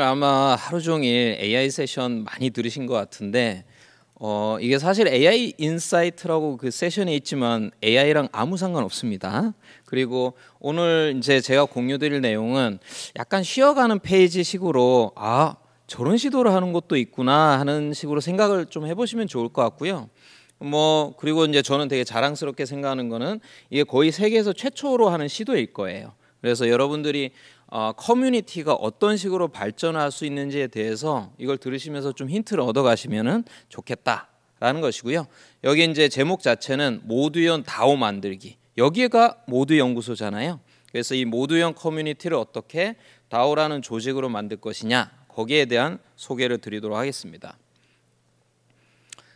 오늘 아마 하루 종일 AI 세션 많이 들으신 것 같은데 어, 이게 사실 AI 인사이트라고 그 세션이 있지만 AI랑 아무 상관 없습니다. 그리고 오늘 이제 제가 공유드릴 내용은 약간 쉬어가는 페이지식으로 아 저런 시도를 하는 것도 있구나 하는 식으로 생각을 좀 해보시면 좋을 것 같고요. 뭐 그리고 이제 저는 되게 자랑스럽게 생각하는 거는 이게 거의 세계에서 최초로 하는 시도일 거예요. 그래서 여러분들이 어, 커뮤니티가 어떤 식으로 발전할 수 있는지에 대해서 이걸 들으시면서 좀 힌트를 얻어 가시면 좋겠다라는 것이고요. 여기 이제 제목 자체는 모두연 다오 만들기. 여기가 모두 연구소잖아요. 그래서 이 모두연 커뮤니티를 어떻게 다오라는 조직으로 만들 것이냐 거기에 대한 소개를 드리도록 하겠습니다.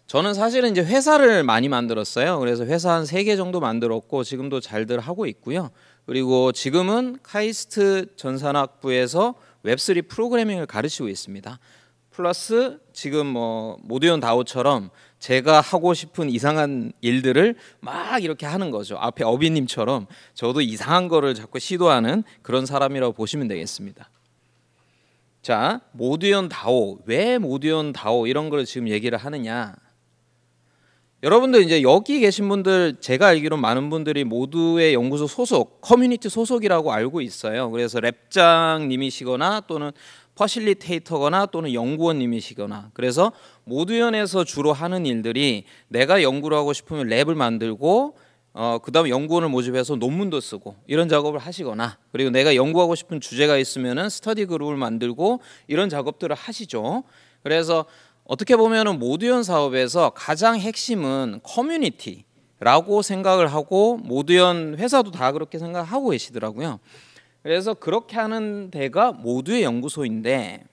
저는 사실은 이제 회사를 많이 만들었어요. 그래서 회사 한세개 정도 만들었고 지금도 잘들 하고 있고요. 그리고 지금은 카이스트 전산학부에서 웹3 프로그래밍을 가르치고 있습니다. 플러스 지금 뭐 모두연 다오처럼 제가 하고 싶은 이상한 일들을 막 이렇게 하는 거죠. 앞에 어비님처럼 저도 이상한 거를 자꾸 시도하는 그런 사람이라고 보시면 되겠습니다. 자, 모두연 다오 왜 모두연 다오 이런 걸 지금 얘기를 하느냐? 여러분들 이제 여기 계신 분들 제가 알기로 많은 분들이 모두의 연구소 소속 커뮤니티 소속이라고 알고 있어요. 그래서 랩장님이시거나 또는 퍼실리테이터거나 또는 연구원님이시거나 그래서 모두연에서 주로 하는 일들이 내가 연구를 하고 싶으면 랩을 만들고 어, 그다음 연구원을 모집해서 논문도 쓰고 이런 작업을 하시거나 그리고 내가 연구하고 싶은 주제가 있으면은 스터디 그룹을 만들고 이런 작업들을 하시죠. 그래서 어떻게 보면은 모두연 사업에서 가장 핵심은 커뮤니티라고 생각을 하고 모두연 회사도 다 그렇게 생각하고 계시더라고요. 그래서 그렇게 하는 데가 모두의 연구소인데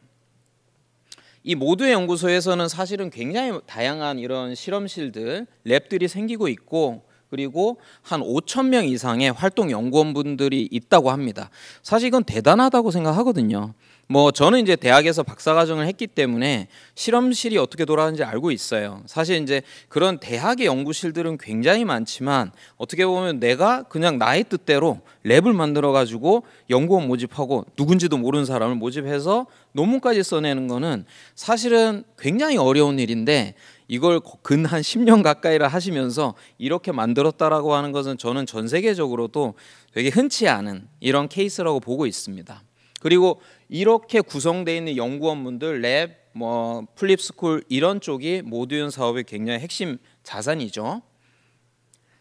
이 모두의 연구소에서는 사실은 굉장히 다양한 이런 실험실들, 랩들이 생기고 있고 그리고 한 5천 명 이상의 활동 연구원분들이 있다고 합니다. 사실 이건 대단하다고 생각하거든요. 뭐 저는 이제 대학에서 박사과정을 했기 때문에 실험실이 어떻게 돌아가는지 알고 있어요. 사실 이제 그런 대학의 연구실들은 굉장히 많지만 어떻게 보면 내가 그냥 나의 뜻대로 랩을 만들어 가지고 연구원 모집하고 누군지도 모르는 사람을 모집해서 논문까지 써내는 거는 사실은 굉장히 어려운 일인데 이걸 근한 10년 가까이를 하시면서 이렇게 만들었다라고 하는 것은 저는 전 세계적으로도 되게 흔치 않은 이런 케이스라고 보고 있습니다. 그리고 이렇게 구성되어 있는 연구원분들 랩, 뭐 플립스쿨 이런 쪽이 모듈 사업의 굉장히 핵심 자산이죠.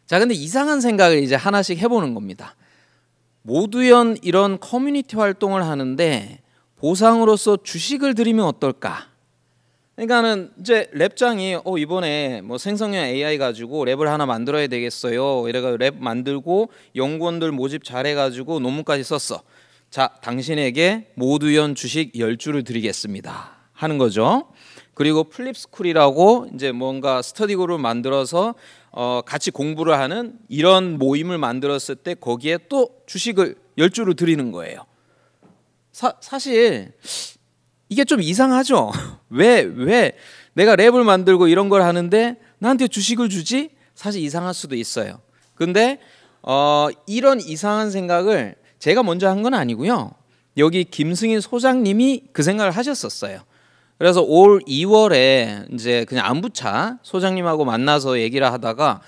자, 근데 이상한 생각을 이제 하나씩 해보는 겁니다. 모두연 이런 커뮤니티 활동을 하는데 보상으로서 주식을 드리면 어떨까? 그러니까는 이제 랩장이 어 이번에 뭐 생성형 AI 가지고 랩을 하나 만들어야 되겠어요. 이래가 랩 만들고 연구원들 모집 잘해가지고 논문까지 썼어. 자, 당신에게 모두연 주식 10주를 드리겠습니다. 하는 거죠. 그리고 플립스쿨이라고 이제 뭔가 스터디 그룹을 만들어서 어, 같이 공부를 하는 이런 모임을 만들었을 때 거기에 또 주식을 10주를 드리는 거예요. 사, 사실 이게 좀 이상하죠. 왜, 왜 내가 랩을 만들고 이런 걸 하는데 나한테 주식을 주지? 사실 이상할 수도 있어요. 근데 어, 이런 이상한 생각을 제가 먼저 한 건 아니고요. 여기 김승인 소장님이 그 생각을 하셨었어요. 그래서 올 2월에 이제 그냥 안부차 소장님하고 만나서 얘기를 하다가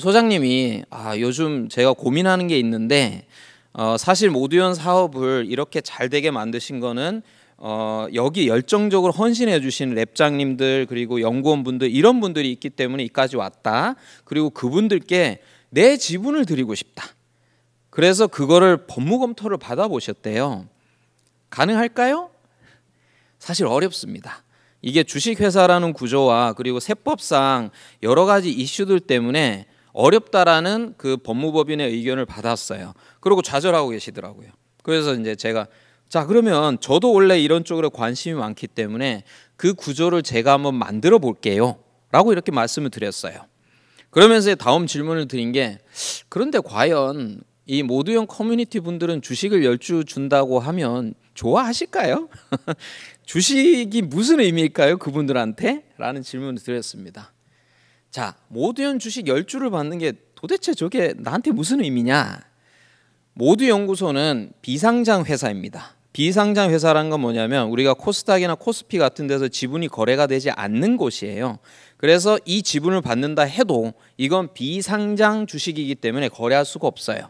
소장님이 아 요즘 제가 고민하는 게 있는데 어, 사실 모두연 사업을 이렇게 잘 되게 만드신 거는 어, 여기 열정적으로 헌신해 주신 랩장님들 그리고 연구원분들 이런 분들이 있기 때문에 이까지 왔다. 그리고 그분들께 내 지분을 드리고 싶다. 그래서 그거를 법무 검토를 받아보셨대요. 가능할까요? 사실 어렵습니다. 이게 주식회사라는 구조와 그리고 세법상 여러 가지 이슈들 때문에 어렵다라는 그 법무법인의 의견을 받았어요. 그리고 좌절하고 계시더라고요. 그래서 이제 제가 자 그러면 저도 원래 이런 쪽으로 관심이 많기 때문에 그 구조를 제가 한번 만들어 볼게요라고 이렇게 말씀을 드렸어요. 그러면서 다음 질문을 드린 게 그런데 과연 이 모두형 커뮤니티 분들은 주식을 열주 준다고 하면 좋아하실까요? 주식이 무슨 의미일까요? 그분들한테? 라는 질문을 드렸습니다. 자, 모두형 주식 열주를 받는 게 도대체 저게 나한테 무슨 의미냐? 모두연구소는 비상장 회사입니다. 비상장 회사란 건 뭐냐면 우리가 코스닥이나 코스피 같은 데서 지분이 거래가 되지 않는 곳이에요. 그래서 이 지분을 받는다 해도 이건 비상장 주식이기 때문에 거래할 수가 없어요.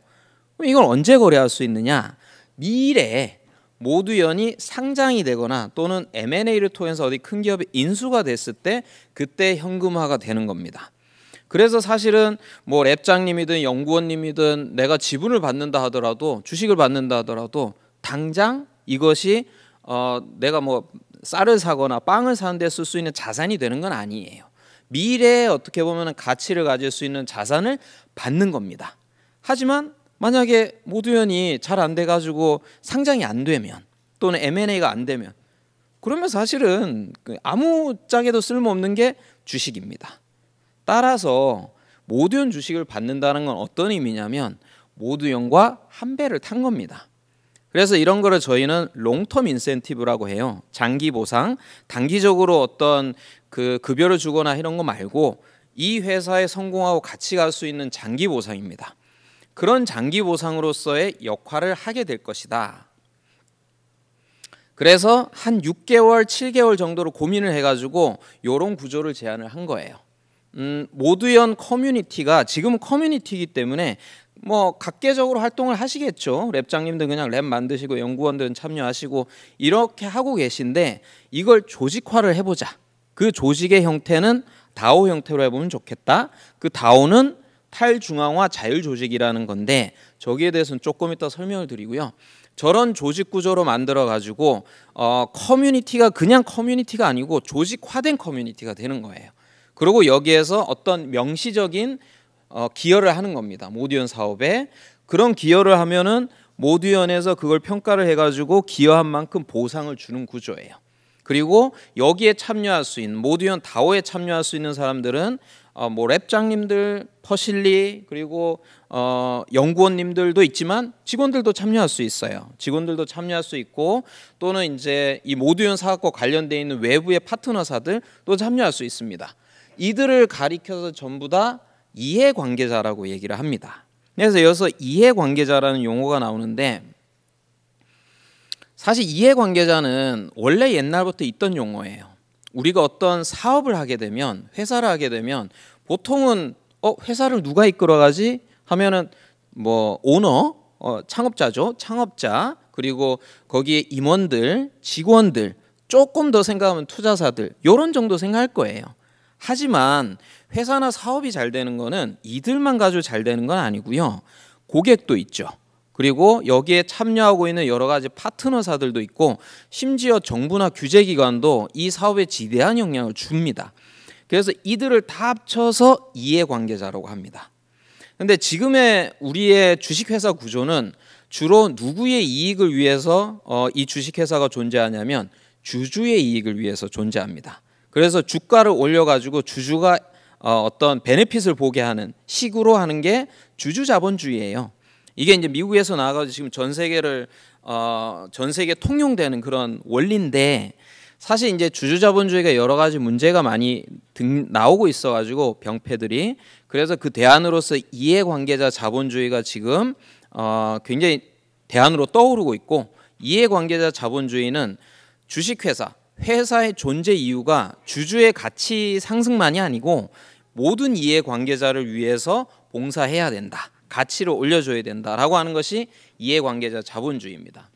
그럼 이걸 언제 거래할 수 있느냐? 미래에 모두연이 상장이 되거나 또는 M&A를 통해서 어디 큰 기업에 인수가 됐을 때 그때 현금화가 되는 겁니다. 그래서 사실은 뭐 랩장님이든 연구원님이든 내가 지분을 받는다 하더라도 주식을 받는다 하더라도 당장 이것이 어 내가 뭐 쌀을 사거나 빵을 사는데 쓸 수 있는 자산이 되는 건 아니에요. 미래에 어떻게 보면 가치를 가질 수 있는 자산을 받는 겁니다. 하지만 만약에 모두연이 잘 안 돼가지고 상장이 안 되면 또는 M&A가 안 되면 그러면 사실은 그 아무 짝에도 쓸모없는 게 주식입니다. 따라서 모두연 주식을 받는다는 건 어떤 의미냐면 모두연과 한 배를 탄 겁니다. 그래서 이런 거를 저희는 롱텀 인센티브라고 해요. 장기 보상, 단기적으로 어떤 그 급여를 주거나 이런 거 말고 이 회사에 성공하고 같이 갈 수 있는 장기 보상입니다. 그런 장기 보상으로서의 역할을 하게 될 것이다. 그래서 한 6개월, 7개월 정도로 고민을 해가지고 이런 구조를 제안을 한 거예요. 음, 모두연 커뮤니티가 지금 커뮤니티이기 때문에 뭐 각계적으로 활동을 하시겠죠. 랩장님들 그냥 랩 만드시고 연구원들은 참여하시고 이렇게 하고 계신데 이걸 조직화를 해보자. 그 조직의 형태는 다오 형태로 해보면 좋겠다. 그 다오는 탈중앙화 자율조직이라는 건데 저기에 대해서는 조금 이따 설명을 드리고요. 저런 조직 구조로 만들어 가지고 어, 커뮤니티가 그냥 커뮤니티가 아니고 조직화된 커뮤니티가 되는 거예요. 그리고 여기에서 어떤 명시적인 어, 기여를 하는 겁니다. 모듀언 사업에 그런 기여를 하면은 모듀언에서 그걸 평가를 해가지고 기여한 만큼 보상을 주는 구조예요. 그리고 여기에 참여할 수 있는 모듀언 다오에 참여할 수 있는 사람들은 어, 뭐 랩장님들, 퍼실리 그리고 어, 연구원님들도 있지만 직원들도 참여할 수 있어요. 직원들도 참여할 수 있고 또는 이제 이 모두연 사업과 관련돼 있는 외부의 파트너사들 도 참여할 수 있습니다. 이들을 가리켜서 전부 다 이해 관계자라고 얘기를 합니다. 그래서 여기서 이해 관계자라는 용어가 나오는데 사실 이해 관계자는 원래 옛날부터 있던 용어예요. 우리가 어떤 사업을 하게 되면 회사를 하게 되면 보통은 어 회사를 누가 이끌어가지 하면은 뭐 오너 어, 창업자죠 창업자 그리고 거기에 임원들 직원들 조금 더 생각하면 투자사들 요런 정도 생각할 거예요 하지만 회사나 사업이 잘 되는 거는 이들만 가지고 잘 되는 건 아니고요 고객도 있죠 그리고 여기에 참여하고 있는 여러 가지 파트너사들도 있고 심지어 정부나 규제기관도 이 사업에 지대한 영향을 줍니다. 그래서 이들을 다 합쳐서 이해관계자라고 합니다. 근데 지금의 우리의 주식회사 구조는 주로 누구의 이익을 위해서 어, 이 주식회사가 존재하냐면 주주의 이익을 위해서 존재합니다. 그래서 주가를 올려가지고 주주가 어, 어떤 베네핏을 보게 하는 식으로 하는 게 주주자본주의예요. 이게 이제 미국에서 나와가지고 지금 전 세계를 어, 전 세계 통용되는 그런 원리인데 사실 이제 주주자본주의가 여러 가지 문제가 많이 등, 나오고 있어가지고 병폐들이 그래서 그 대안으로서 이해관계자 자본주의가 지금 어, 굉장히 대안으로 떠오르고 있고 이해관계자 자본주의는 주식회사 회사의 존재 이유가 주주의 가치 상승만이 아니고 모든 이해관계자를 위해서 봉사해야 된다. 가치를 올려줘야 된다라고 하는 것이 이해관계자 자본주의입니다.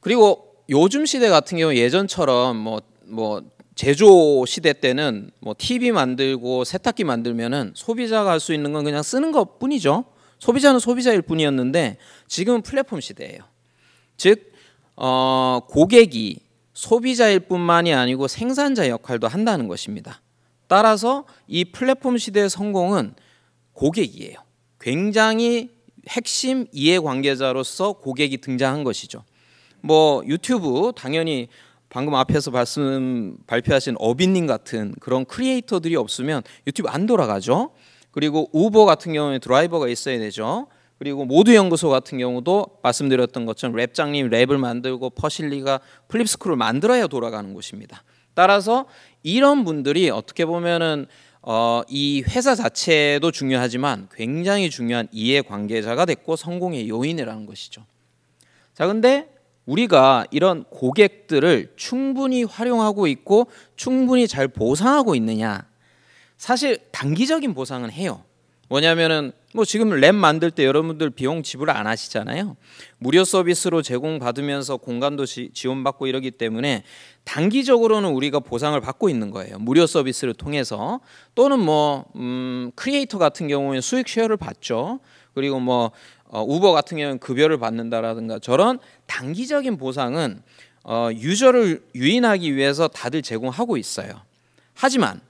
그리고 요즘 시대 같은 경우 예전처럼 뭐, 뭐 제조 시대 때는 뭐 TV 만들고 세탁기 만들면은 소비자가 할 수 있는 건 그냥 쓰는 것 뿐이죠. 소비자는 소비자일 뿐이었는데 지금은 플랫폼 시대예요. 즉 어, 고객이 소비자일 뿐만이 아니고 생산자 역할도 한다는 것입니다. 따라서 이 플랫폼 시대의 성공은 고객이에요. 굉장히 핵심 이해관계자로서 고객이 등장한 것이죠. 뭐 유튜브 당연히 방금 앞에서 말씀 발표하신 어빈님 같은 그런 크리에이터들이 없으면 유튜브 안 돌아가죠. 그리고 우버 같은 경우에 드라이버가 있어야 되죠. 그리고 모두 연구소 같은 경우도 말씀드렸던 것처럼 랩장님 랩을 만들고 퍼실리가 플립스크를 만들어야 돌아가는 곳입니다. 따라서 이런 분들이 어떻게 보면은 어, 이 회사 자체도 중요하지만 굉장히 중요한 이해관계자가 됐고 성공의 요인이라는 것이죠. 자, 근데 우리가 이런 고객들을 충분히 활용하고 있고 충분히 잘 보상하고 있느냐? 사실 단기적인 보상은 해요. 뭐냐면은 뭐 지금 랩 만들 때 여러분들 비용 지불 안 하시잖아요. 무료 서비스로 제공받으면서 공간도 지원받고 이러기 때문에 단기적으로는 우리가 보상을 받고 있는 거예요. 무료 서비스를 통해서 또는 뭐 음, 크리에이터 같은 경우에 수익 쉐어를 받죠. 그리고 뭐 어, 우버 같은 경우는 급여를 받는다라든가 저런 단기적인 보상은 어, 유저를 유인하기 위해서 다들 제공하고 있어요. 하지만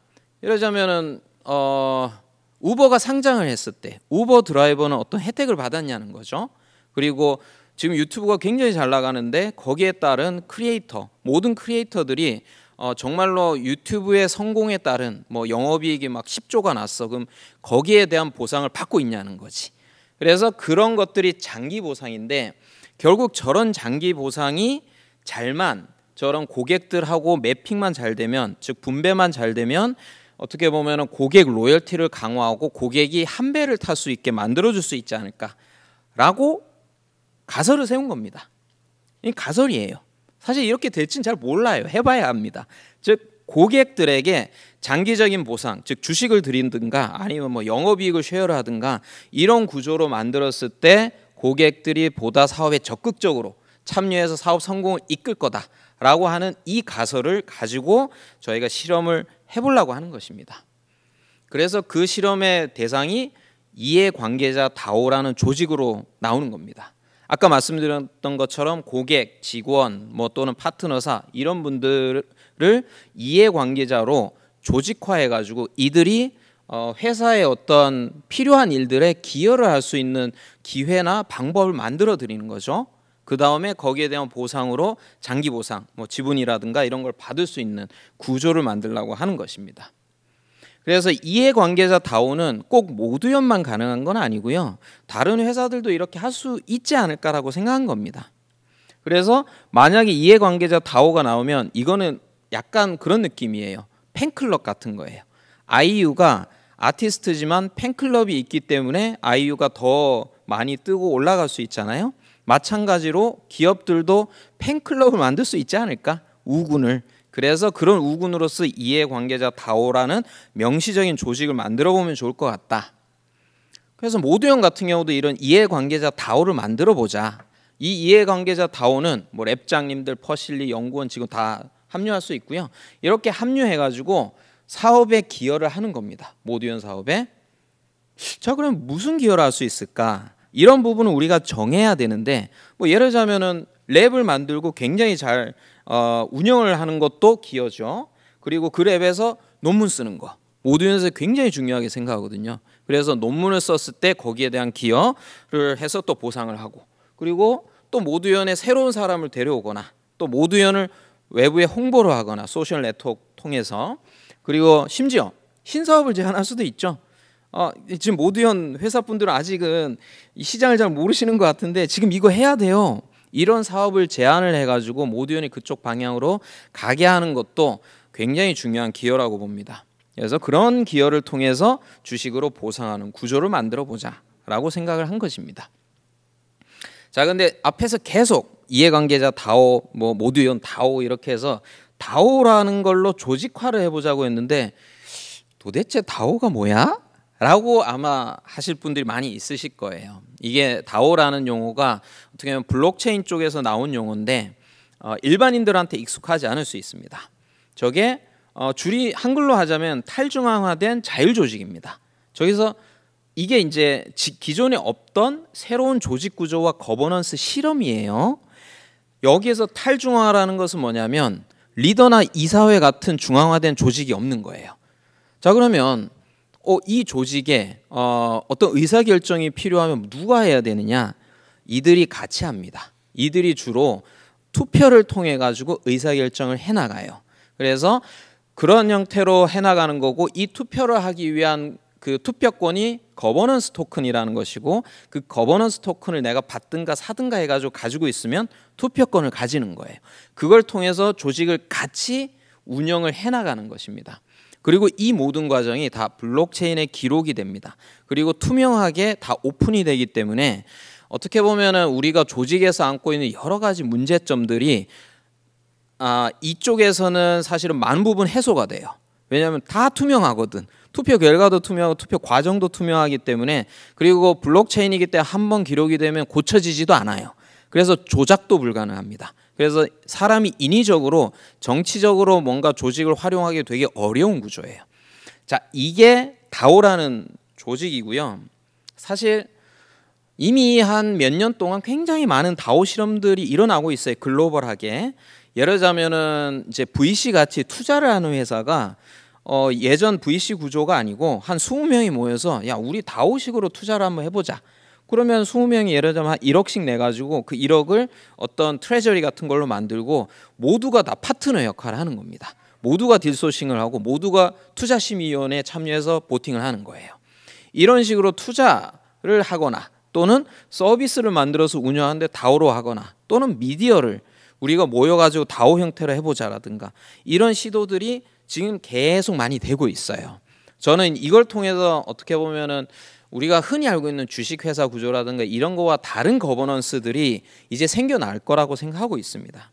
이러자면은 어 우버가 상장을 했을 때 우버 드라이버는 어떤 혜택을 받았냐는 거죠. 그리고 지금 유튜브가 굉장히 잘 나가는데 거기에 따른 크리에이터 모든 크리에이터들이 어, 정말로 유튜브의 성공에 따른 뭐 영업이익이 막 10조가 났어. 그럼 거기에 대한 보상을 받고 있냐는 거지. 그래서 그런 것들이 장기 보상인데 결국 저런 장기 보상이 잘만 저런 고객들하고 매핑만 잘 되면 즉 분배만 잘 되면 어떻게 보면 고객 로열티를 강화하고 고객이 한 배를 탈 수 있게 만들어줄 수 있지 않을까라고 가설을 세운 겁니다. 이 가설이에요. 사실 이렇게 될지는잘 몰라요. 해봐야 합니다. 즉 고객들에게 장기적인 보상, 즉 주식을 드린든가 아니면 뭐 영업이익을 쉐어를 하든가 이런 구조로 만들었을 때 고객들이 보다 사업에 적극적으로 참여해서 사업 성공을 이끌 거다라고 하는 이 가설을 가지고 저희가 실험을 해보려고 하는 것입니다. 그래서 그 실험의 대상이 이해관계자 다오라는 조직으로 나오는 겁니다. 아까 말씀드렸던 것처럼 고객, 직원, 뭐 또는 파트너사 이런 분들을 이해관계자로 조직화해가지고 이들이 어, 회사의 어떤 필요한 일들에 기여를 할 수 있는 기회나 방법을 만들어 드리는 거죠. 그 다음에 거기에 대한 보상으로 장기 보상, 뭐 지분이라든가 이런 걸 받을 수 있는 구조를 만들라고 하는 것입니다. 그래서 이해관계자 다오는 꼭 모두연만 가능한 건 아니고요. 다른 회사들도 이렇게 할 수 있지 않을까라고 생각한 겁니다. 그래서 만약에 이해관계자 다오가 나오면 이거는 약간 그런 느낌이에요. 팬클럽 같은 거예요. 아이유가 아티스트지만 팬클럽이 있기 때문에 아이유가 더 많이 뜨고 올라갈 수 있잖아요. 마찬가지로 기업들도 팬클럽을 만들 수 있지 않을까? 우군을. 그래서 그런 우군으로서 이해관계자 다오라는 명시적인 조직을 만들어 보면 좋을 것 같다. 그래서 모두형 같은 경우도 이런 이해관계자 다오를 만들어 보자. 이 이해관계자 다오는 뭐 랩장님들, 퍼실리 연구원 지금 다 합류할 수 있고요. 이렇게 합류해가지고 사업에 기여를 하는 겁니다. 모두형 사업에. 자 그럼 무슨 기여를 할 수 있을까? 이런 부분은 우리가 정해야 되는데 뭐 예를 들자면은 랩을 만들고 굉장히 잘 어, 운영을 하는 것도 기여죠. 그리고 그 랩에서 논문 쓰는 거 오디오에서 굉장히 중요하게 생각하거든요. 그래서 논문을 썼을 때 거기에 대한 기여를 해서 또 보상을 하고 그리고 또 모두연에 새로운 사람을 데려오거나 또 모두연을 외부에 홍보를 하거나 소셜 네트워크 통해서 그리고 심지어 신사업을 제안할 수도 있죠. 어, 지금 모두현 회사 분들은 아직은 이 시장을 잘 모르시는 것 같은데 지금 이거 해야 돼요. 이런 사업을 제안을 해가지고 모두현이 그쪽 방향으로 가게 하는 것도 굉장히 중요한 기여라고 봅니다. 그래서 그런 기여를 통해서 주식으로 보상하는 구조를 만들어 보자라고 생각을 한 것입니다. 자, 근데 앞에서 계속 이해관계자 다오, 뭐 모두연 다오 이렇게 해서 다오라는 걸로 조직화를 해보자고 했는데 도대체 다오가 뭐야? 라고 아마 하실 분들이 많이 있으실 거예요. 이게 다오라는 용어가 어떻게 보면 블록체인 쪽에서 나온 용어인데 어, 일반인들한테 익숙하지 않을 수 있습니다. 저게 어, 줄이 한글로 하자면 탈중앙화된 자율조직입니다. 저기서 이게 이제 기존에 없던 새로운 조직 구조와 거버넌스 실험이에요. 여기에서 탈중앙화라는 것은 뭐냐면 리더나 이사회 같은 중앙화된 조직이 없는 거예요. 자 그러면 어, 이 조직에 어, 어떤 의사결정이 필요하면 누가 해야 되느냐? 이들이 같이 합니다. 이들이 주로 투표를 통해 가지고 의사결정을 해나가요. 그래서 그런 형태로 해나가는 거고 이 투표를 하기 위한 그 투표권이 거버넌스 토큰이라는 것이고 그 거버넌스 토큰을 내가 받든가 사든가 해가지고 가지고 있으면 투표권을 가지는 거예요. 그걸 통해서 조직을 같이 운영을 해나가는 것입니다. 그리고 이 모든 과정이 다블록체인의 기록이 됩니다. 그리고 투명하게 다 오픈이 되기 때문에 어떻게 보면은 우리가 조직에서 안고 있는 여러 가지 문제점들이 아, 이쪽에서는 사실은 많은 부분 해소가 돼요. 왜냐하면 다 투명하거든. 투표 결과도 투명하고 투표 과정도 투명하기 때문에 그리고 블록체인이기 때문에 한 번 기록이 되면 고쳐지지도 않아요. 그래서 조작도 불가능합니다. 그래서 사람이 인위적으로 정치적으로 뭔가 조직을 활용하기 되게 어려운 구조예요. 자, 이게 다오라는 조직이고요. 사실 이미 한 몇 년 동안 굉장히 많은 다오 실험들이 일어나고 있어요. 글로벌하게. 예를 들자면은 이제 VC 같이 투자를 하는 회사가 어 예전 VC 구조가 아니고 한 20명이 모여서 야, 우리 다오식으로 투자를 한번 해 보자. 그러면 20명이 예를 들면 한 1억씩 내 가지고 그 1억을 어떤 트레저리 같은 걸로 만들고 모두가 다 파트너 역할을 하는 겁니다. 모두가 딜소싱을 하고 모두가 투자 심의위원회에 참여해서 보팅을 하는 거예요. 이런 식으로 투자를 하거나 또는 서비스를 만들어서 운영하는데 다오로 하거나 또는 미디어를 우리가 모여가지고 다오 형태로 해보자라든가 이런 시도들이 지금 계속 많이 되고 있어요. 저는 이걸 통해서 어떻게 보면은 우리가 흔히 알고 있는 주식회사 구조라든가 이런 거와 다른 거버넌스들이 이제 생겨날 거라고 생각하고 있습니다.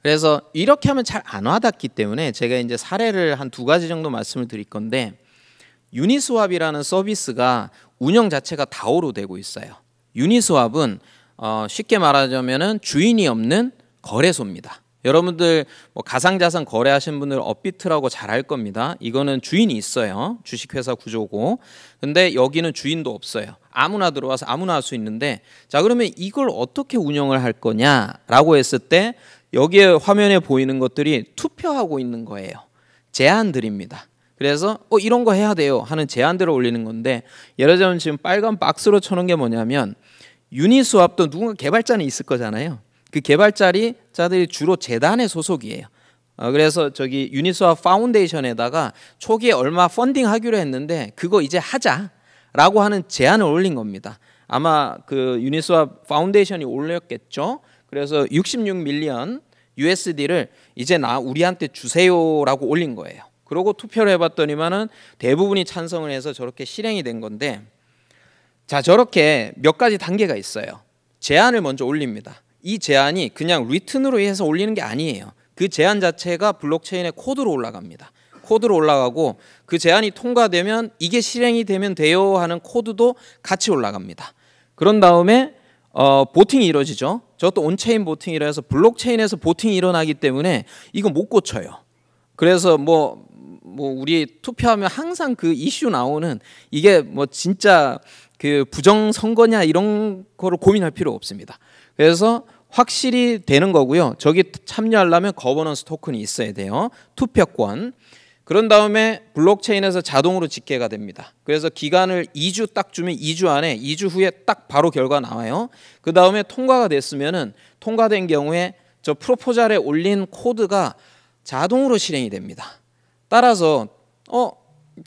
그래서 이렇게 하면 잘 안 와닿기 때문에 제가 이제 사례를 한 두 가지 정도 말씀을 드릴 건데 유니스왑이라는 서비스가 운영 자체가 다오로 되고 있어요. 유니스왑은 어 쉽게 말하자면 주인이 없는 거래소입니다. 여러분들 뭐 가상자산 거래하신 분들 업비트라고 잘 알 겁니다. 이거는 주인이 있어요. 주식회사 구조고. 근데 여기는 주인도 없어요. 아무나 들어와서 아무나 할 수 있는데 자 그러면 이걸 어떻게 운영을 할 거냐라고 했을 때 여기에 화면에 보이는 것들이 투표하고 있는 거예요. 제안 드립니다. 그래서 어 이런 거 해야 돼요 하는 제안들을 올리는 건데 예를 들면 지금 빨간 박스로 쳐놓은 게 뭐냐면 유닛 수합도 누군가 개발자는 있을 거잖아요. 그 개발자리 자들이 주로 재단의 소속이에요. 어, 그래서 저기 유니스와 파운데이션에다가 초기에 얼마 펀딩 하기로 했는데 그거 이제 하자라고 하는 제안을 올린 겁니다. 아마 그 유니스와 파운데이션이 올렸겠죠. 그래서 66 밀리언 USD를 이제 나 우리한테 주세요라고 올린 거예요. 그러고 투표를 해봤더니만은 대부분이 찬성을 해서 저렇게 실행이 된 건데 자 저렇게 몇 가지 단계가 있어요. 제안을 먼저 올립니다. 이 제안이 그냥 리튼으로 해서 올리는 게 아니에요. 그 제안 자체가 블록체인의 코드로 올라갑니다. 코드로 올라가고 그 제안이 통과되면 이게 실행이 되면 돼요 하는 코드도 같이 올라갑니다. 그런 다음에 어, 보팅이 이루어지죠. 저것도 온체인 보팅이라 해서 블록체인에서 보팅이 일어나기 때문에 이거 못 고쳐요. 그래서 뭐뭐 뭐 우리 투표하면 항상 그 이슈 나오는 이게 뭐 진짜 그 부정 선거냐 이런 거를 고민할 필요 없습니다. 그래서 확실히 되는 거고요. 저기 참여하려면 거버넌스 토큰이 있어야 돼요. 투표권. 그런 다음에 블록체인에서 자동으로 집계가 됩니다. 그래서 기간을 2주 딱 주면 2주 안에 2주 후에 딱 바로 결과 나와요. 그 다음에 통과가 됐으면은 통과된 경우에 저 프로포절에 올린 코드가 자동으로 실행이 됩니다. 따라서 어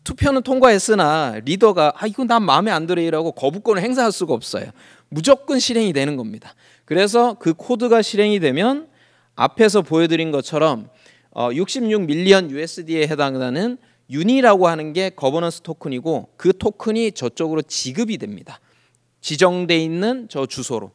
투표는 통과했으나 리더가 아이건난 마음에 안 들어 이라고 거부권을 행사할 수가 없어요. 무조건 실행이 되는 겁니다. 그래서 그 코드가 실행이 되면 앞에서 보여드린 것처럼 66밀리언 어, USD에 해당하는 윤니라고 하는 게 거버넌스 토큰이고 그 토큰이 저쪽으로 지급이 됩니다. 지정돼 있는 저 주소로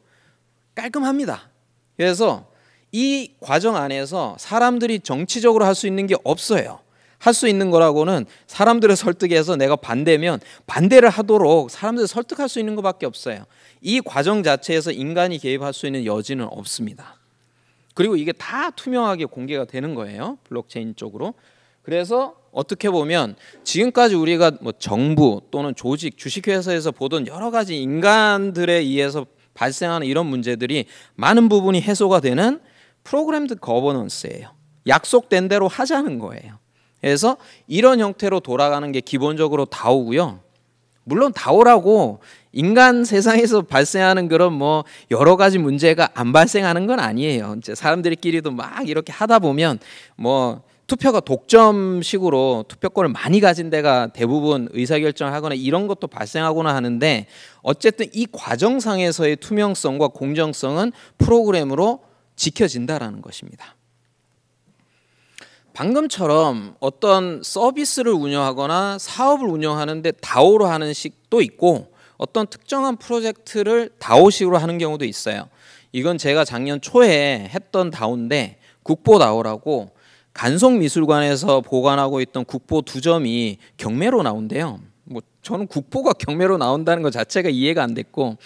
깔끔합니다. 그래서 이 과정 안에서 사람들이 정치적으로 할 수 있는 게 없어요. 할수 있는 거라고는 사람들을 설득해서 내가 반대면 반대를 하도록 사람들을 설득할 수 있는 것밖에 없어요. 이 과정 자체에서 인간이 개입할 수 있는 여지는 없습니다. 그리고 이게 다 투명하게 공개가 되는 거예요. 블록체인 쪽으로. 그래서 어떻게 보면 지금까지 우리가 뭐 정부 또는 조직, 주식회사에서 보던 여러 가지 인간들에 의해서 발생하는 이런 문제들이 많은 부분이 해소가 되는 프로그램드 거버넌스예요. 약속된 대로 하자는 거예요. 그래서 이런 형태로 돌아가는 게 기본적으로 다오고요. 물론 다오라고 인간 세상에서 발생하는 그런 뭐 여러 가지 문제가 안 발생하는 건 아니에요. 이제 사람들끼리도 막 이렇게 하다 보면 뭐 투표가 독점식으로 투표권을 많이 가진 데가 대부분 의사결정을 하거나 이런 것도 발생하거나 하는데 어쨌든 이 과정상에서의 투명성과 공정성은 프로그램으로 지켜진다라는 것입니다. 방금처럼 어떤 서비스를 운영하거나 사업을 운영하는데 다오로 하는 식도 있고 어떤 특정한 프로젝트를 다오식으로 하는 경우도 있어요. 이건 제가 작년 초에 했던 다오인데 국보 다오라고 간송미술관에서 보관하고 있던 국보 두 점이 경매로 나온대요. 뭐 저는 국보가 경매로 나온다는 것 자체가 이해가 안 됐고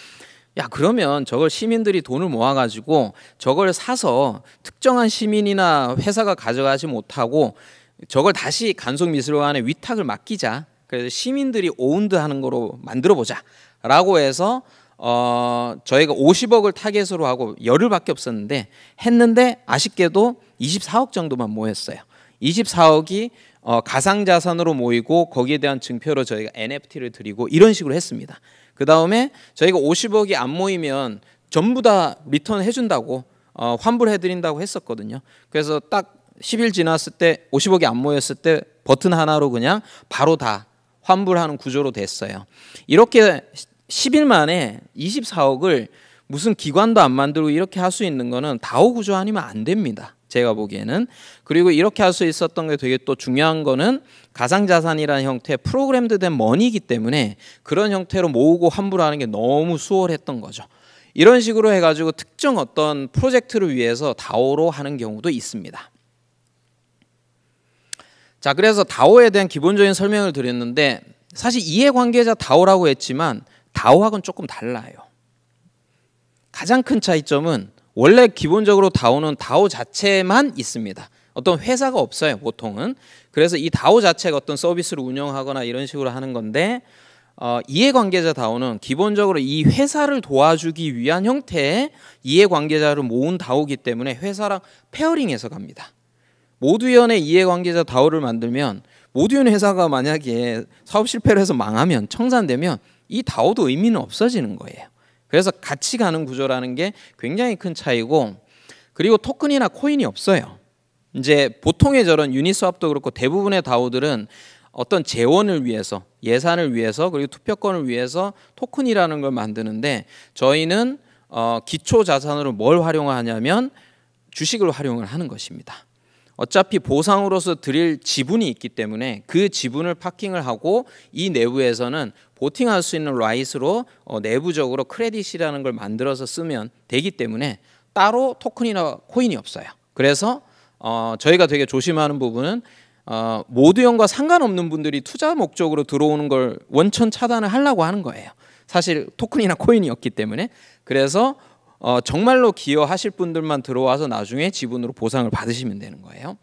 야, 그러면 저걸 시민들이 돈을 모아가지고 저걸 사서 특정한 시민이나 회사가 가져가지 못하고 저걸 다시 간송미술관에 위탁을 맡기자. 그래서 시민들이 오운드 하는 거로 만들어 보자. 라고 해서 어, 저희가 50억을 타겟으로 하고 열흘밖에 없었는데 했는데 아쉽게도 24억 정도만 모였어요. 24억이 어, 가상자산으로 모이고 거기에 대한 증표로 저희가 NFT를 드리고 이런 식으로 했습니다. 그 다음에 저희가 50억이 안 모이면 전부 다 리턴 해준다고 어, 환불 해드린다고 했었거든요. 그래서 딱 10일 지났을 때 50억이 안 모였을 때 버튼 하나로 그냥 바로 다 환불하는 구조로 됐어요. 이렇게 10일 만에 24억을 무슨 기관도 안 만들고 이렇게 할 수 있는 거는 다오 구조 아니면 안 됩니다. 제가 보기에는 그리고 이렇게 할 수 있었던 게 되게 또 중요한 거는 가상자산이라는 형태의 프로그램드된 머니이기 때문에 그런 형태로 모으고 환불하는 게 너무 수월했던 거죠. 이런 식으로 해가지고 특정 어떤 프로젝트를 위해서 다오로 하는 경우도 있습니다. 자, 그래서 다오에 대한 기본적인 설명을 드렸는데 사실 이해관계자 다오라고 했지만 다오학은 조금 달라요. 가장 큰 차이점은 원래 기본적으로 다오는 다오 자체만 있습니다. 어떤 회사가 없어요 보통은 그래서 이 다오 자체가 어떤 서비스를 운영하거나 이런 식으로 하는 건데 어, 이해관계자 다오는 기본적으로 이 회사를 도와주기 위한 형태의 이해관계자를 모은 다오기 때문에 회사랑 페어링해서 갑니다 모두연의 이해관계자 다오를 만들면 모두연 회사가 만약에 사업 실패를 해서 망하면 청산되면 이 다오도 의미는 없어지는 거예요 그래서 같이 가는 구조라는 게 굉장히 큰 차이고 그리고 토큰이나 코인이 없어요. 이제 보통의 저런 유니스왑도 그렇고 대부분의 다오들은 어떤 재원을 위해서 예산을 위해서 그리고 투표권을 위해서 토큰이라는 걸 만드는데 저희는 어, 기초 자산으로 뭘 활용하냐면 주식을 활용을 하는 것입니다. 어차피 보상으로서 드릴 지분이 있기 때문에 그 지분을 파킹을 하고 이 내부에서는 보팅할 수 있는 라이스로 어, 내부적으로 크레딧이라는 걸 만들어서 쓰면 되기 때문에 따로 토큰이나 코인이 없어요. 그래서 어, 저희가 되게 조심하는 부분은 어, 모두형과 상관없는 분들이 투자 목적으로 들어오는 걸 원천 차단을 하려고 하는 거예요. 사실 토큰이나 코인이 없기 때문에 그래서 어, 정말로 기여하실 분들만 들어와서 나중에 지분으로 보상을 받으시면 되는 거예요.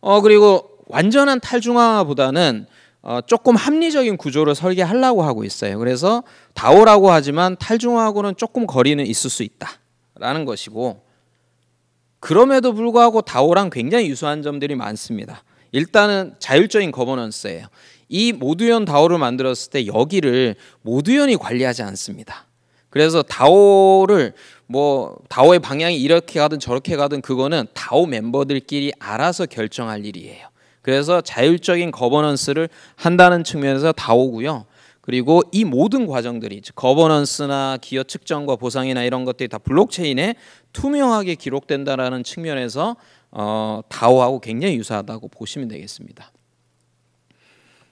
어, 그리고 완전한 탈중앙화보다는 어, 조금 합리적인 구조를 설계하려고 하고 있어요. 그래서 다오라고 하지만 탈중화하고는 조금 거리는 있을 수 있다라는 것이고 그럼에도 불구하고 다오랑 굉장히 유사한 점들이 많습니다. 일단은 자율적인 거버넌스예요. 이 모두연 다오를 만들었을 때 여기를 모두연이 관리하지 않습니다. 그래서 다오를 뭐 다오의 방향이 이렇게 가든 저렇게 가든 그거는 다오 멤버들끼리 알아서 결정할 일이에요. 그래서 자율적인 거버넌스를 한다는 측면에서 다오고요. 그리고 이 모든 과정들이 거버넌스나 기여 측정과 보상이나 이런 것들이 다 블록체인에 투명하게 기록된다라는 측면에서 어, 다오하고 굉장히 유사하다고 보시면 되겠습니다.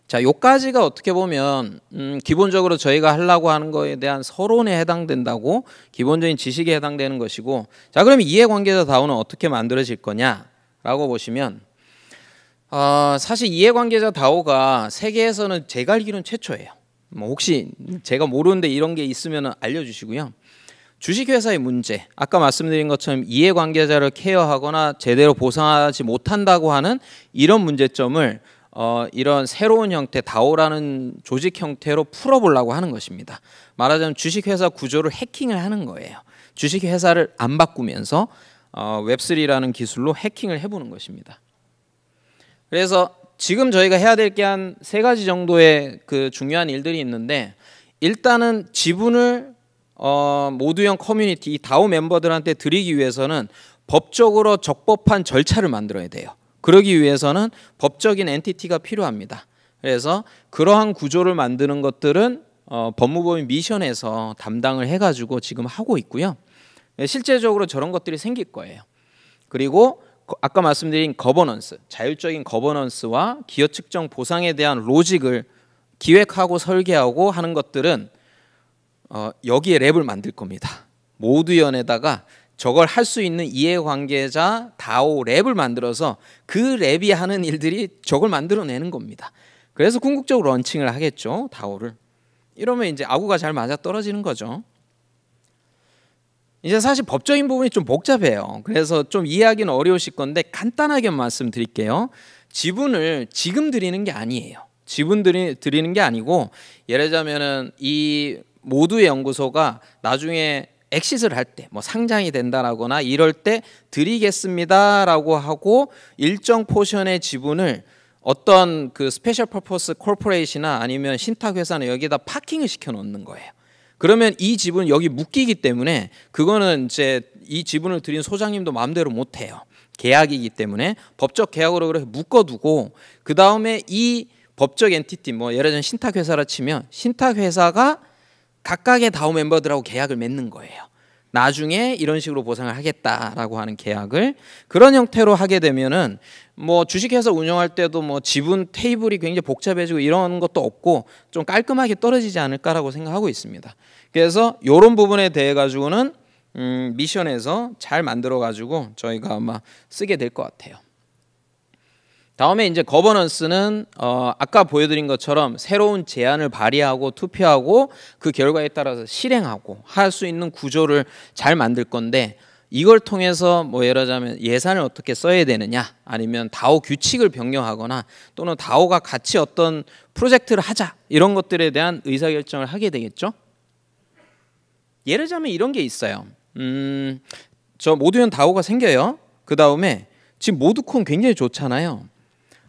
자, 요까지가 어떻게 보면 음, 기본적으로 저희가 하려고 하는 거에 대한 서론에 해당된다고 기본적인 지식에 해당되는 것이고 자, 그러면 이해관계자 다운은 어떻게 만들어질 거냐라고 보시면 어, 사실 이해관계자 다오가 세계에서는 제가 알기로는 최초예요. 뭐 혹시 제가 모르는데 이런 게 있으면 알려주시고요. 주식회사의 문제, 아까 말씀드린 것처럼 이해관계자를 케어하거나 제대로 보상하지 못한다고 하는 이런 문제점을 어, 이런 새로운 형태 다오라는 조직 형태로 풀어보려고 하는 것입니다. 말하자면 주식회사 구조를 해킹을 하는 거예요. 주식회사를 안 바꾸면서 어, 웹3라는 기술로 해킹을 해보는 것입니다. 그래서 지금 저희가 해야 될 게 한 세 가지 정도의 그 중요한 일들이 있는데 일단은 지분을 어, 모두형 커뮤니티 이 다오 멤버들한테 드리기 위해서는 법적으로 적법한 절차를 만들어야 돼요. 그러기 위해서는 법적인 엔티티가 필요합니다. 그래서 그러한 구조를 만드는 것들은 어, 법무법의 미션에서 담당을 해가지고 지금 하고 있고요. 네, 실제적으로 저런 것들이 생길 거예요. 그리고 아까 말씀드린 거버넌스, 자율적인 거버넌스와 기여 측정 보상에 대한 로직을 기획하고 설계하고 하는 것들은 어, 여기에 랩을 만들 겁니다. 모두연에다가 저걸 할 수 있는 이해관계자 다오 랩을 만들어서 그 랩이 하는 일들이 저걸 만들어내는 겁니다. 그래서 궁극적으로 런칭을 하겠죠 다오를. 이러면 이제 아구가 잘 맞아 떨어지는 거죠. 이제 사실 법적인 부분이 좀 복잡해요. 그래서 좀 이해하기는 어려우실 건데 간단하게 말씀드릴게요. 지분을 지금 드리는 게 아니에요. 지분 드리, 드리는 게 아니고 예를 들자면이 모두의 연구소가 나중에 엑시스를 할 때 뭐 상장이 된다라거나 이럴 때 드리겠습니다라고 하고 일정 포션의 지분을 어떤 그 스페셜 퍼포스 콜퍼레이시나 아니면 신탁 회사는 여기다 파킹을 시켜 놓는 거예요. 그러면 이 지분 여기 묶이기 때문에 그거는 이제 이 지분을 드린 소장님도 마음대로 못 해요. 계약이기 때문에 법적 계약으로 그렇게 묶어두고 그 다음에 이 법적 엔티티 뭐 예를 들면 신탁 회사라 치면 신탁 회사가 각각의 다우 멤버들하고 계약을 맺는 거예요. 나중에 이런 식으로 보상을 하겠다라고 하는 계약을 그런 형태로 하게 되면은 뭐 주식회사 운영할 때도 뭐 지분 테이블이 굉장히 복잡해지고 이런 것도 없고 좀 깔끔하게 떨어지지 않을까라고 생각하고 있습니다. 그래서 이런 부분에 대해 가지고는 음 미션에서 잘 만들어 가지고 저희가 아마 쓰게 될 것 같아요. 다음에 이제 거버넌스는 어, 아까 보여드린 것처럼 새로운 제안을 발의하고 투표하고 그 결과에 따라서 실행하고 할 수 있는 구조를 잘 만들 건데 이걸 통해서 뭐 예를 들자면 예산을 어떻게 써야 되느냐 아니면 다오 규칙을 변경하거나 또는 다오가 같이 어떤 프로젝트를 하자 이런 것들에 대한 의사결정을 하게 되겠죠. 예를 들자면 이런 게 있어요. 음, 저 모두연 다오가 생겨요. 그 다음에 지금 모두콘 굉장히 좋잖아요.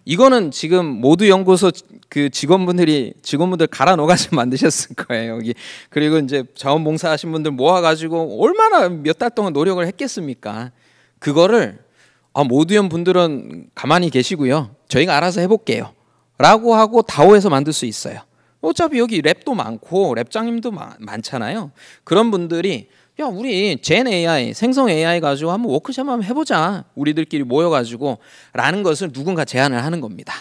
이거는 지금 모두 연구소 그 직원분들이 직원분들 갈아 녹아서 만드셨을 거예요. 여기 그리고 이제 자원봉사 하신 분들 모아가지고 얼마나 몇 달 동안 노력을 했겠습니까? 그거를 아 모두연 분들은 가만히 계시고요. 저희가 알아서 해볼게요. 라고 하고 다오에서 만들 수 있어요. 어차피 여기 랩도 많고 랩장님도 많잖아요. 그런 분들이 야 우리 젠 AI 생성 AI 가지고 한번 워크샵 한번 해보자 우리들끼리 모여가지고 라는 것을 누군가 제안을 하는 겁니다.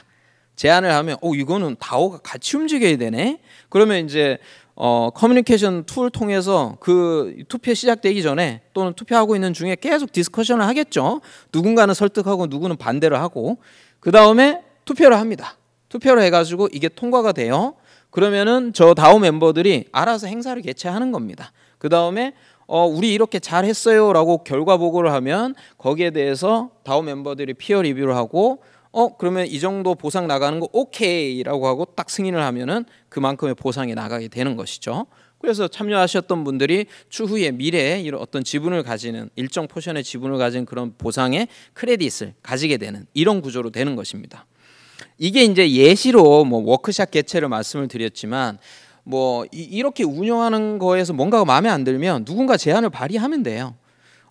제안을 하면 어 이거는 다오가 같이 움직여야 되네. 그러면 이제 어, 커뮤니케이션 툴 통해서 그 투표 시작되기 전에 또는 투표하고 있는 중에 계속 디스커션을 하겠죠. 누군가는 설득하고 누구는 반대를 하고 그 다음에 투표를 합니다. 투표를 해가지고 이게 통과가 돼요. 그러면은 저다오 멤버들이 알아서 행사를 개최하는 겁니다. 그 다음에 어, 우리 이렇게 잘했어요라고 결과 보고를 하면 거기에 대해서 다운 멤버들이 피어 리뷰를 하고 어 그러면 이 정도 보상 나가는 거 오케이라고 하고 딱 승인을 하면은 그만큼의 보상이 나가게 되는 것이죠. 그래서 참여하셨던 분들이 추후에 미래에 이런 어떤 지분을 가지는 일정 포션의 지분을 가진 그런 보상의 크레딧을 가지게 되는 이런 구조로 되는 것입니다. 이게 이제 예시로 뭐 워크샵 개최를 말씀을 드렸지만 뭐 이, 렇게 운영하는 거에서 뭔가가 마음에 안 들면 누군가 제안을 발의하면 돼요.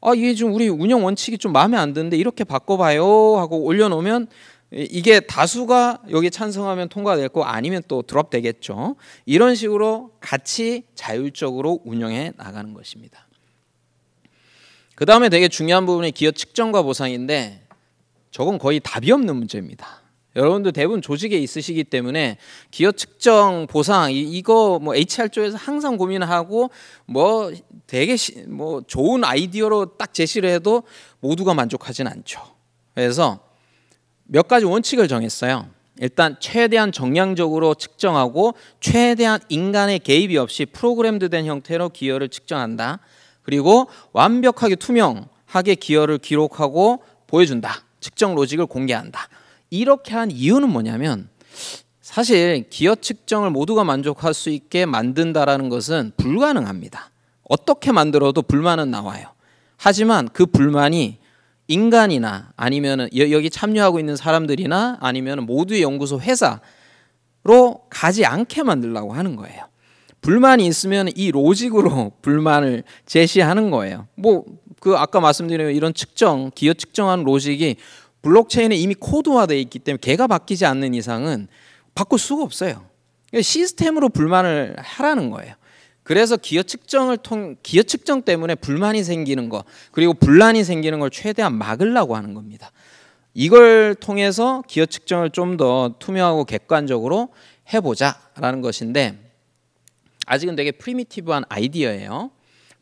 아 이게 좀 우리 운영 원칙이 좀 마음에 안 드는데 이렇게 바꿔봐요 하고 올려놓으면 이게 다수가 여기 찬성하면 통과되고 아니면 또 드롭 되겠죠. 이런 식으로 같이 자율적으로 운영해 나가는 것입니다. 그 다음에 되게 중요한 부분이 기업 측정과 보상인데 저건 거의 답이 없는 문제입니다. 여러분들 대부분 조직에 있으시기 때문에 기여 측정 보상 이, 거뭐 HR 쪽에서 항상 고민하고 뭐 되게 시, 뭐 좋은 아이디어로 딱 제시를 해도 모두가 만족하진 않죠. 그래서 몇 가지 원칙을 정했어요. 일단 최대한 정량적으로 측정하고 최대한 인간의 개입이 없이 프로그램드 된 형태로 기여를 측정한다. 그리고 완벽하게 투명하게 기여를 기록하고 보여준다. 측정 로직을 공개한다. 이렇게 한 이유는 뭐냐면 사실 기여 측정을 모두가 만족할 수 있게 만든다라는 것은 불가능합니다. 어떻게 만들어도 불만은 나와요. 하지만 그 불만이 인간이나 아니면 여기 참여하고 있는 사람들이나 아니면 모두의 연구소 회사로 가지 않게 만들라고 하는 거예요. 불만이 있으면 이 로직으로 불만을 제시하는 거예요. 뭐 그 아까 말씀드린 이런 측정, 기어 측정한 로직이 블록체인은 이미 코드화되어 있기 때문에 걔가 바뀌지 않는 이상은 바꿀 수가 없어요. 그러니까 시스템으로 불만을 하라는 거예요. 그래서 기여 측정을 통 기여 측정 때문에 불만이 생기는 거 그리고 분란이 생기는 걸 최대한 막으려고 하는 겁니다. 이걸 통해서 기여 측정을 좀 더 투명하고 객관적으로 해보자라는 것인데 아직은 되게 프리미티브한 아이디어예요.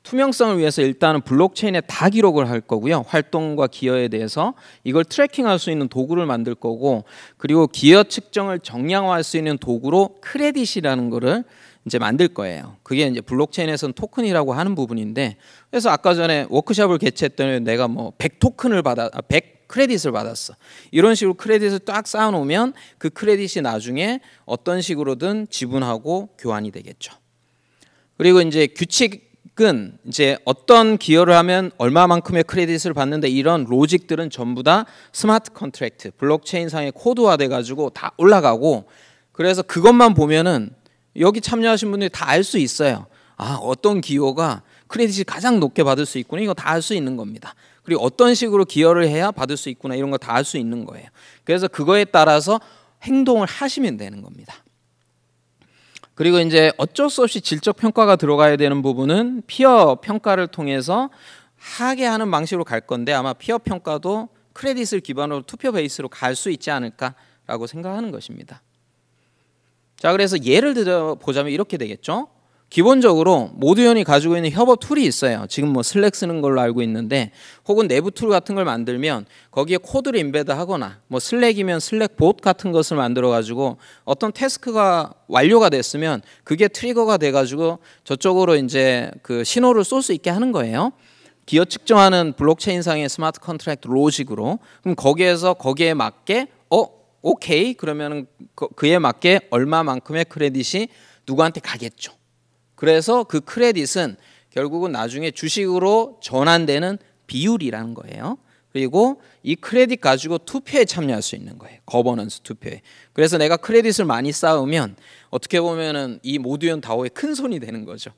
투명성을 위해서 일단은 블록체인에 다 기록을 할 거고요. 활동과 기여에 대해서 이걸 트래킹할 수 있는 도구를 만들 거고 그리고 기여 측정을 정량화할 수 있는 도구로 크레딧이라는 거를 이제 만들 거예요. 그게 이제 블록체인에서는 토큰이라고 하는 부분인데 그래서 아까 전에 워크숍을 개최했더니 내가 뭐 100토큰을 받아 100 아, 크레딧을 받았어. 이런 식으로 크레딧을 딱 쌓아 놓으면 그 크레딧이 나중에 어떤 식으로든 지분하고 교환이 되겠죠. 그리고 이제 규칙 로직은 이제 어떤 기여를 하면 얼마만큼의 크레딧을 받는데 이런 로직들은 전부 다 스마트 컨트랙트 블록체인 상에 코드화돼 가지고 다 올라가고 그래서 그것만 보면은 여기 참여하신 분들이 다 알 수 있어요. 아 어떤 기여가 크레딧이 가장 높게 받을 수 있구나 이거 다 알 수 있는 겁니다. 그리고 어떤 식으로 기여를 해야 받을 수 있구나 이런 거 다 알 수 있는 거예요. 그래서 그거에 따라서 행동을 하시면 되는 겁니다. 그리고 이제 어쩔 수 없이 질적 평가가 들어가야 되는 부분은 피어 평가를 통해서 하게 하는 방식으로 갈 건데 아마 피어 평가도 크레딧을 기반으로 투표 베이스로 갈 수 있지 않을까라고 생각하는 것입니다. 자, 그래서 예를 들어 보자면 이렇게 되겠죠. 기본적으로 모두연이 가지고 있는 협업 툴이 있어요. 지금 뭐 슬랙 쓰는 걸로 알고 있는데 혹은 내부 툴 같은 걸 만들면 거기에 코드를 임베드 하거나 뭐 슬랙이면 슬랙 봇 같은 것을 만들어 가지고 어떤 태스크가 완료가 됐으면 그게 트리거가 돼 가지고 저쪽으로 이제 그 신호를 쏠 수 있게 하는 거예요. 기어 측정하는 블록체인상의 스마트 컨트랙트 로직으로 그럼 거기에서 거기에 맞게 어 오케이 그러면 그에 맞게 얼마만큼의 크레딧이 누구한테 가겠죠. 그래서 그 크레딧은 결국은 나중에 주식으로 전환되는 비율이라는 거예요. 그리고 이 크레딧 가지고 투표에 참여할 수 있는 거예요. 거버넌스 투표에. 그래서 내가 크레딧을 많이 쌓으면 어떻게 보면은 이 모두연 다오의 큰 손이 되는 거죠.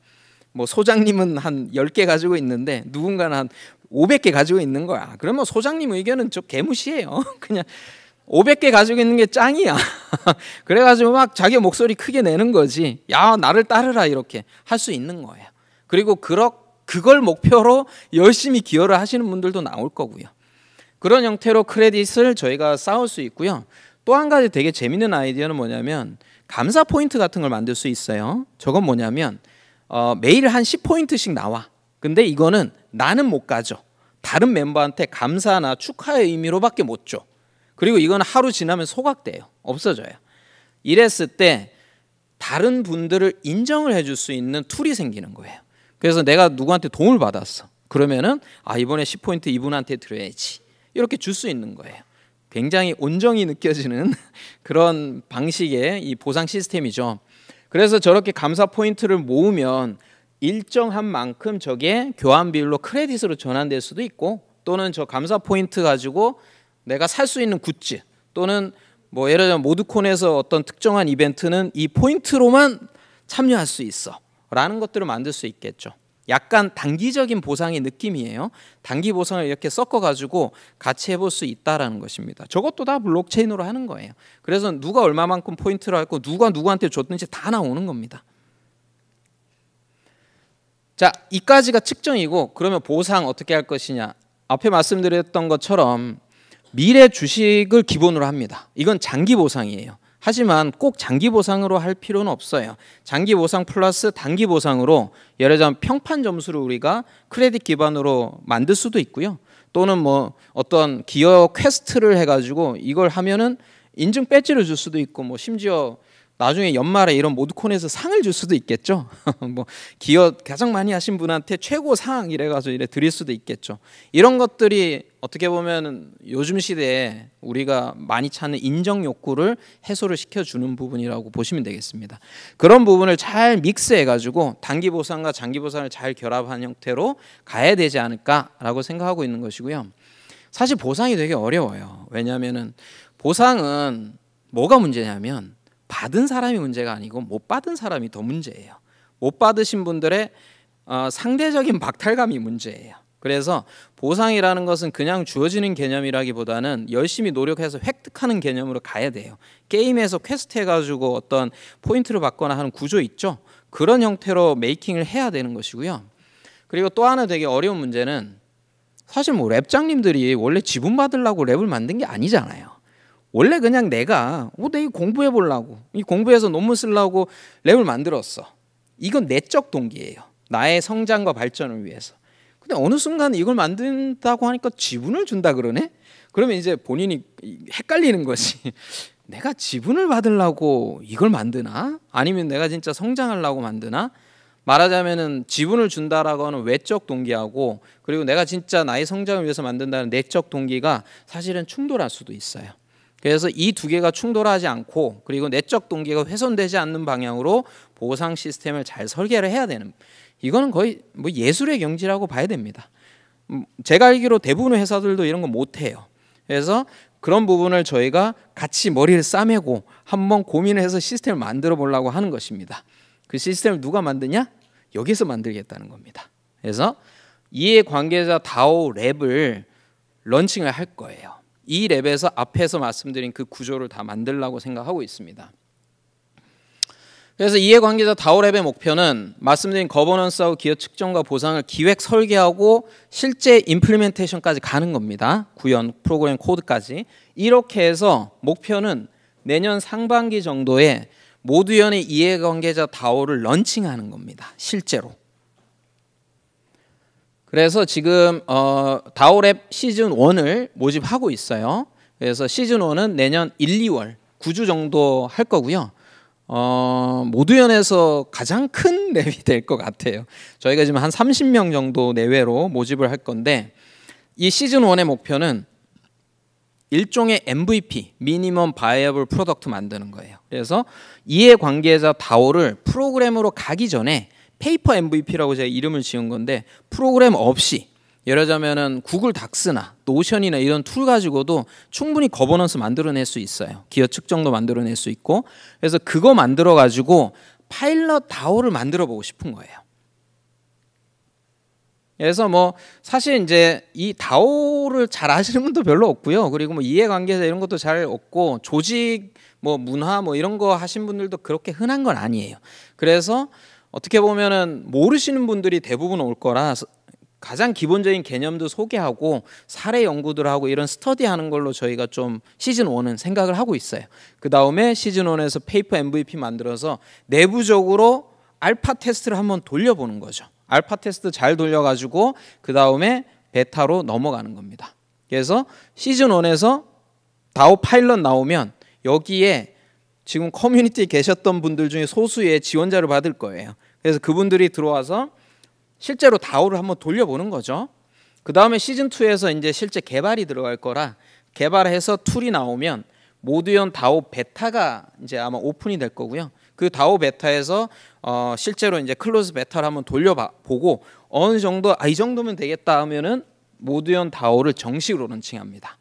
뭐 소장님은 한 10개 가지고 있는데 누군가는 한 500개 가지고 있는 거야. 그러면 소장님 의견은 좀 개무시해요. 그냥 500개 가지고 있는 게 짱이야. 그래가지고 막 자기 목소리 크게 내는 거지. 야, 나를 따르라. 이렇게 할 수 있는 거예요. 그리고 그러, 그걸 목표로 열심히 기여를 하시는 분들도 나올 거고요. 그런 형태로 크레딧을 저희가 쌓을 수 있고요. 또 한 가지 되게 재밌는 아이디어는 뭐냐면 감사 포인트 같은 걸 만들 수 있어요. 저건 뭐냐면 어, 매일 한 10포인트씩 나와. 근데 이거는 나는 못 가져. 다른 멤버한테 감사나 축하의 의미로밖에 못 줘. 그리고 이건 하루 지나면 소각돼요. 없어져요. 이랬을 때 다른 분들을 인정을 해줄 수 있는 툴이 생기는 거예요. 그래서 내가 누구한테 도움을 받았어. 그러면은 아 이번에 10포인트 이분한테 드려야지. 이렇게 줄 수 있는 거예요. 굉장히 온정이 느껴지는 그런 방식의 이 보상 시스템이죠. 그래서 저렇게 감사 포인트를 모으면 일정한 만큼 저게 교환 비율로 크레딧으로 전환될 수도 있고 또는 저 감사 포인트 가지고 내가 살 수 있는 굿즈 또는 뭐 예를 들면 모드콘에서 어떤 특정한 이벤트는 이 포인트로만 참여할 수 있어 라는 것들을 만들 수 있겠죠 약간 단기적인 보상의 느낌이에요 단기 보상을 이렇게 섞어 가지고 같이 해볼 수 있다라는 것입니다 저것도 다 블록체인으로 하는 거예요 그래서 누가 얼마만큼 포인트를 했고 누가 누구한테 줬는지 다 나오는 겁니다 자 이까지가 측정이고 그러면 보상 어떻게 할 것이냐 앞에 말씀드렸던 것처럼 미래 주식을 기본으로 합니다. 이건 장기 보상이에요. 하지만 꼭 장기 보상으로 할 필요는 없어요. 장기 보상 플러스 단기 보상으로 예를 들면 평판 점수를 우리가 크레딧 기반으로 만들 수도 있고요. 또는 뭐 어떤 기어 퀘스트를 해가지고 이걸 하면은 인증 배지를 줄 수도 있고 뭐 심지어 나중에 연말에 이런 모드콘에서 상을 줄 수도 있겠죠. 뭐기어 가장 많이 하신 분한테 최고 상 이래가지고 이래 드릴 수도 있겠죠. 이런 것들이 어떻게 보면 요즘 시대에 우리가 많이 찾는 인정 욕구를 해소를 시켜주는 부분이라고 보시면 되겠습니다. 그런 부분을 잘 믹스해가지고 단기 보상과 장기 보상을 잘 결합한 형태로 가야 되지 않을까라고 생각하고 있는 것이고요. 사실 보상이 되게 어려워요. 왜냐하면은 보상은 뭐가 문제냐면 받은 사람이 문제가 아니고 못 받은 사람이 더 문제예요. 못 받으신 분들의 어, 상대적인 박탈감이 문제예요. 그래서 보상이라는 것은 그냥 주어지는 개념이라기보다는 열심히 노력해서 획득하는 개념으로 가야 돼요. 게임에서 퀘스트 해가지고 어떤 포인트를 받거나 하는 구조 있죠. 그런 형태로 메이킹을 해야 되는 것이고요. 그리고 또 하나 되게 어려운 문제는 사실 뭐 랩장님들이 원래 지분 받으려고 랩을 만든 게 아니잖아요. 원래 그냥 내가 어, 내이 공부해 보려고 이 공부해서 논문 쓰려고 랩을 만들었어. 이건 내적 동기예요. 나의 성장과 발전을 위해서. 근데 어느 순간 이걸 만든다고 하니까 지분을 준다 그러네. 그러면 이제 본인이 헷갈리는 것이 내가 지분을 받으려고 이걸 만드나? 아니면 내가 진짜 성장하려고 만드나? 말하자면은 지분을 준다라고 하는 외적 동기하고 그리고 내가 진짜 나의 성장을 위해서 만든다는 내적 동기가 사실은 충돌할 수도 있어요. 그래서 이 두 개가 충돌하지 않고 그리고 내적 동기가 훼손되지 않는 방향으로 보상 시스템을 잘 설계를 해야 되는 이거는 거의 뭐 예술의 경지라고 봐야 됩니다. 음, 제가 알기로 대부분의 회사들도 이런 거 못해요. 그래서 그런 부분을 저희가 같이 머리를 싸매고 한번 고민을 해서 시스템을 만들어 보려고 하는 것입니다. 그 시스템을 누가 만드냐? 여기서 만들겠다는 겁니다. 그래서 이해 관계자 다오 랩을 런칭을 할 거예요. 이 랩에서 앞에서 말씀드린 그 구조를 다 만들라고 생각하고 있습니다. 그래서 이해관계자 다오랩의 목표는 말씀드린 거버넌스하고 기여 측정과 보상을 기획 설계하고 실제 임플리멘테이션까지 가는 겁니다. 구현 프로그램 코드까지 이렇게 해서 목표는 내년 상반기 정도에 모두연의 이해관계자 다오를 런칭하는 겁니다. 실제로. 그래서 지금 어, 다오랩 시즌 1을 모집하고 있어요. 그래서 시즌 1은 내년 1, 2월 9주 정도 할 거고요. 어, 모두연에서 가장 큰 랩이 될 것 같아요. 저희가 지금 한 30명 정도 내외로 모집을 할 건데 이 시즌 1의 목표는 일종의 MVP, 미니멈 바이어블 프로덕트 만드는 거예요. 그래서 이해 관계자 다오를 프로그램으로 가기 전에 페이퍼 MVP라고 제가 이름을 지은 건데 프로그램 없이 예를 들자면은 구글 닥스나 노션이나 이런 툴 가지고도 충분히 거버넌스 만들어낼 수 있어요. 기여 측정도 만들어낼 수 있고 그래서 그거 만들어 가지고 파일럿 다오를 만들어 보고 싶은 거예요. 그래서 뭐 사실 이제 이 다오를 잘 아시는 분도 별로 없고요. 그리고 뭐이해관계에서 이런 것도 잘 없고 조직 뭐 문화 뭐 이런 거 하신 분들도 그렇게 흔한 건 아니에요. 그래서 어떻게 보면은 모르시는 분들이 대부분 올 거라 가장 기본적인 개념도 소개하고 사례 연구들 하고 이런 스터디하는 걸로 저희가 좀 시즌 1은 생각을 하고 있어요. 그 다음에 시즌 1에서 페이퍼 MVP 만들어서 내부적으로 알파 테스트를 한번 돌려보는 거죠. 알파 테스트 잘 돌려가지고 그 다음에 베타로 넘어가는 겁니다. 그래서 시즌 1에서 다오 파일럿 나오면 여기에 지금 커뮤니티에 계셨던 분들 중에 소수의 지원자를 받을 거예요. 그래서 그분들이 들어와서 실제로 다오를 한번 돌려보는 거죠. 그 다음에 시즌 2에서 이제 실제 개발이 들어갈 거라 개발해서 툴이 나오면 모드연 다오 베타가 이제 아마 오픈이 될 거고요. 그 다오 베타에서 어 실제로 이제 클로즈 베타를 한번 돌려보고 어느 정도 아이 정도면 되겠다 하면은 모드연 다오를 정식으로 런칭합니다.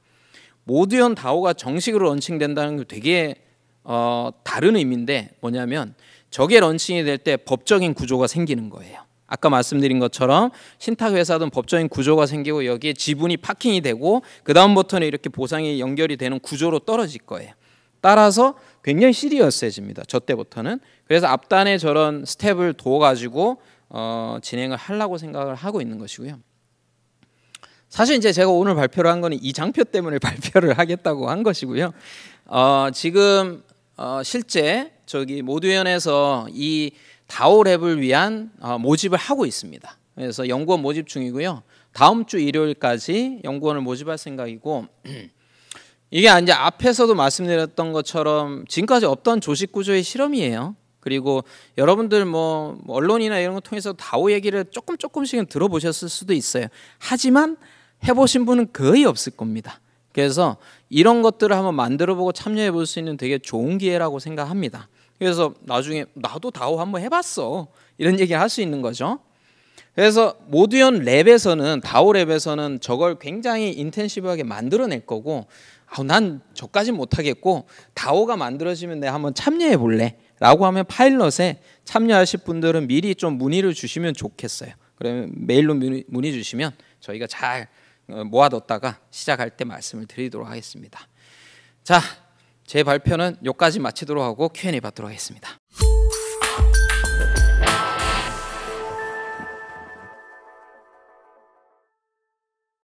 모드연 다오가 정식으로 런칭된다는 게 되게 어 다른 의미인데 뭐냐면 저게 런칭이 될 때 법적인 구조가 생기는 거예요. 아까 말씀드린 것처럼 신탁 회사든 법적인 구조가 생기고 여기에 지분이 파킹이 되고 그 다음부터는 이렇게 보상이 연결이 되는 구조로 떨어질 거예요. 따라서 굉장히 시리어스해집니다. 저 때부터는 그래서 앞단에 저런 스텝을 둬가지고 어, 진행을 하려고 생각을 하고 있는 것이고요. 사실 이제 제가 오늘 발표를 한 거는 이 장표 때문에 발표를 하겠다고 한 것이고요. 어, 지금 어, 실제 저기 모두연에서 이 다오랩을 위한 어, 모집을 하고 있습니다. 그래서 연구원 모집 중이고요. 다음 주 일요일까지 연구원을 모집할 생각이고 이게 이제 앞에서도 말씀드렸던 것처럼 지금까지 없던 조직 구조의 실험이에요. 그리고 여러분들 뭐, 뭐 언론이나 이런 거 통해서 다오 얘기를 조금 조금씩은 들어보셨을 수도 있어요. 하지만 해보신 분은 거의 없을 겁니다. 그래서 이런 것들을 한번 만들어보고 참여해볼 수 있는 되게 좋은 기회라고 생각합니다. 그래서 나중에 나도 다오 한번 해봤어 이런 얘기 를할 수 있는 거죠. 그래서 모두연 랩에서는 다오 랩에서는 저걸 굉장히 인텐시브하게 만들어낼 거고 아, 난 저까지 못하겠고 다오가 만들어지면 내가 한번 참여해 볼래 라고 하면 파일럿에 참여하실 분들은 미리 좀 문의를 주시면 좋겠어요 그러면 메일로 문의, 문의 주시면 저희가 잘 어, 모아뒀다가 시작할 때 말씀을 드리도록 하겠습니다 자제 발표는 여기까지 마치도록 하고 Q&A 받도록 하겠습니다.